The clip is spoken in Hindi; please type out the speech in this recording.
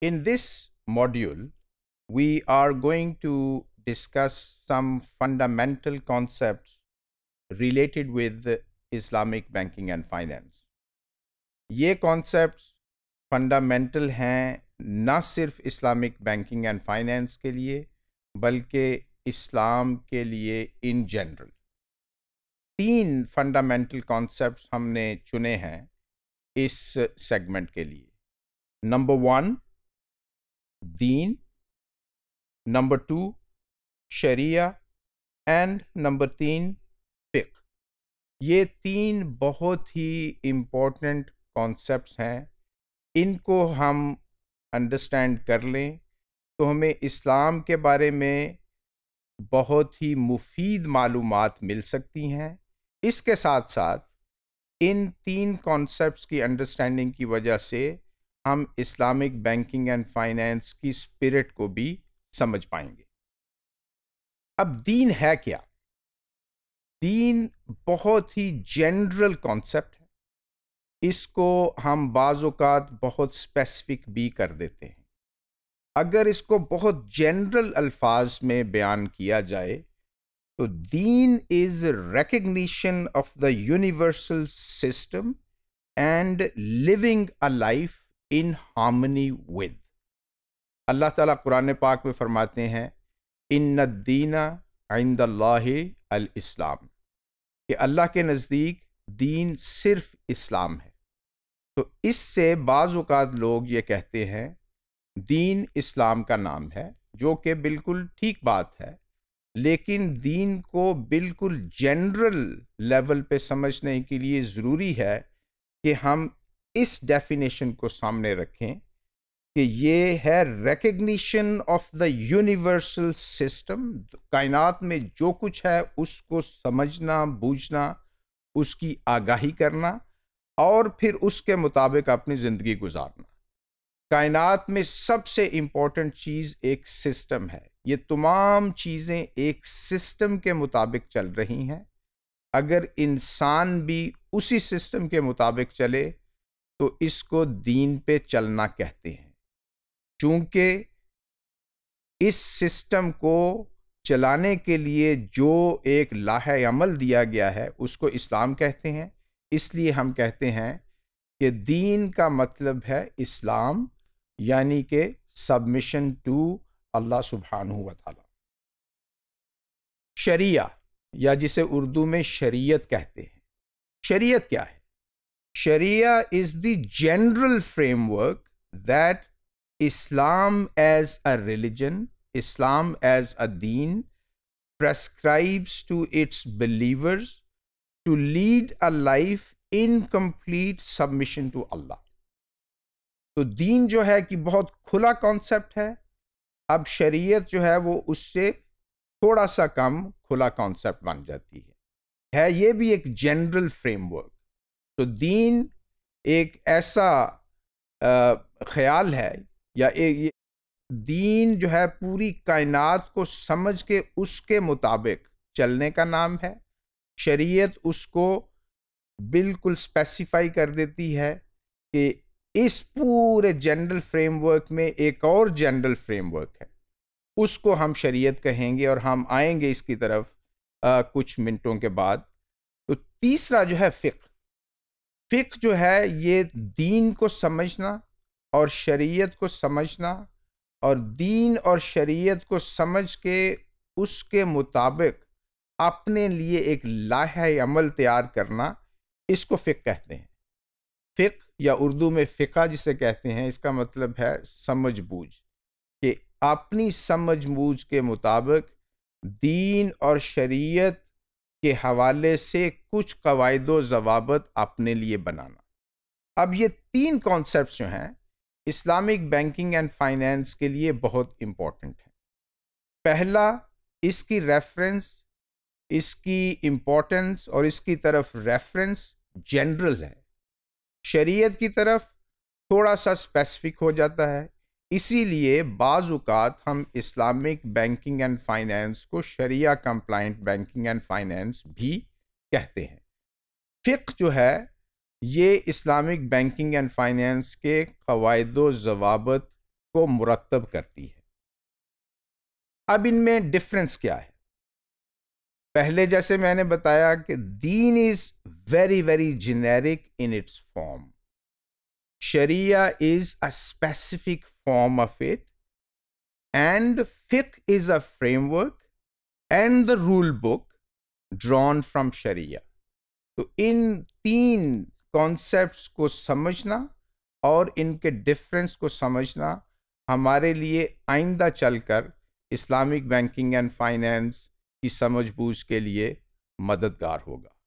In this module, we are going to discuss some fundamental concepts related with Islamic banking and finance ये कॉन्सेप्ट्स फंडामेंटल हैं ना सिर्फ इस्लामिक बैंकिंग एंड फाइनेंस के लिए बल्कि इस्लाम के लिए इन जनरल तीन फंडामेंटल कॉन्सेप्ट्स हमने चुने हैं इस सेगमेंट के लिए नंबर वन दीन नंबर टू शरिया एंड नंबर तीन फिक ये तीन बहुत ही इम्पोर्टेंट कॉन्सेप्ट्स हैं इनको हम अंडरस्टैंड कर लें तो हमें इस्लाम के बारे में बहुत ही मुफीद मालूम मिल सकती हैं इसके साथ साथ इन तीन कॉन्सेप्ट्स की अंडरस्टैंडिंग की वजह से हम इस्लामिक बैंकिंग एंड फाइनेंस की स्पिरिट को भी समझ पाएंगे अब दीन है क्या दीन बहुत ही जनरल कॉन्सेप्ट है इसको हम बाज़ात बहुत स्पेसिफिक भी कर देते हैं अगर इसको बहुत जनरल अल्फाज में बयान किया जाए तो दीन is recognition of the universal system and living a life in harmony with अल्लाह ताला कुरान पाक में फरमाते हैं इन दीना आइंद इस्लाम कि अल्लाह के नज़दीक दीन सिर्फ इस्लाम है तो इससे बाज़ात लोग ये कहते हैं दीन इस्लाम का नाम है जो कि बिल्कुल ठीक बात है लेकिन दीन को बिल्कुल जनरल लेवल पे समझने के लिए ज़रूरी है कि हम इस डेफिनेशन को सामने रखें कि ये है recognition of the universal system कायनात में जो कुछ है उसको समझना बूझना उसकी आगाही करना और फिर उसके मुताबिक अपनी ज़िंदगी गुजारना कायनात में सबसे इम्पॉर्टेंट चीज़ एक सिस्टम है ये तमाम चीज़ें एक सिस्टम के मुताबिक चल रही हैं अगर इंसान भी उसी सिस्टम के मुताबिक चले तो इसको दीन पे चलना कहते हैं चूंकि इस सिस्टम को चलाने के लिए जो एक लाह अमल दिया गया है उसको इस्लाम कहते हैं इसलिए हम कहते हैं कि दीन का मतलब है इस्लाम यानी कि सबमिशन टू अल्लाह सुबहान व ताला शरिया या जिसे उर्दू में शरीयत कहते हैं शरीयत क्या है Sharia is the general framework that Islam as a religion, Islam as a deen, prescribes to its believers to lead a life in complete submission to Allah. तो दीन जो है कि बहुत खुला कॉन्सेप्ट है अब शरीयत जो है वो उससे थोड़ा सा कम खुला कॉन्सेप्ट बन जाती है है ये भी एक जनरल फ्रेमवर्क तो दीन एक ऐसा ख्याल है या एक दीन जो है पूरी कायनात को समझ के उसके मुताबिक चलने का नाम है शरीयत उसको बिल्कुल स्पेसिफाई कर देती है कि इस पूरे जनरल फ्रेमवर्क में एक और जनरल फ्रेमवर्क है उसको हम शरीयत कहेंगे और हम आएंगे इसकी तरफ आ, कुछ मिनटों के बाद तो तीसरा जो है फ़िक फ़िक जो है ये दीन को समझना और शरीयत को समझना और दीन और शरीयत को समझ के उसके मुताबिक अपने लिए एक लाहे अमल तैयार करना इसको फ़िक कहते हैं फ़िक या उर्दू में फ़िका जिसे कहते हैं इसका मतलब है समझ बूझ कि अपनी समझ बूझ के मुताबिक दीन और शरीयत के हवाले से कुछ कवायद जवाबत अपने लिए बनाना अब ये तीन कॉन्सेप्ट जो हैं इस्लामिक बैंकिंग एंड फाइनेंस के लिए बहुत इम्पॉर्टेंट है पहला इसकी रेफरेंस इसकी इम्पोर्टेंस और इसकी तरफ रेफरेंस जनरल है शरीयत की तरफ थोड़ा सा स्पेसिफिक हो जाता है इसीलिए बाज़ात हम इस्लामिक बैंकिंग एंड फाइनेंस को शरिया कंप्लाइंट बैंकिंग एंड फाइनेंस भी कहते हैं फ़िक जो है ये इस्लामिक बैंकिंग एंड फाइनेंस के कवायद जवाबत को मुरतब करती है अब इनमें डिफरेंस क्या है पहले जैसे मैंने बताया कि दीन is very very generic in its form शरिया is a specific form of it and fiqh is a framework and the rule book drawn from sharia तो इन तीन कॉन्सेप्ट्स को समझना और इनके डिफरेंस को समझना हमारे लिए आइंदा चलकर इस्लामिक बैंकिंग एंड फाइनेंस की समझबूझ के लिए मददगार होगा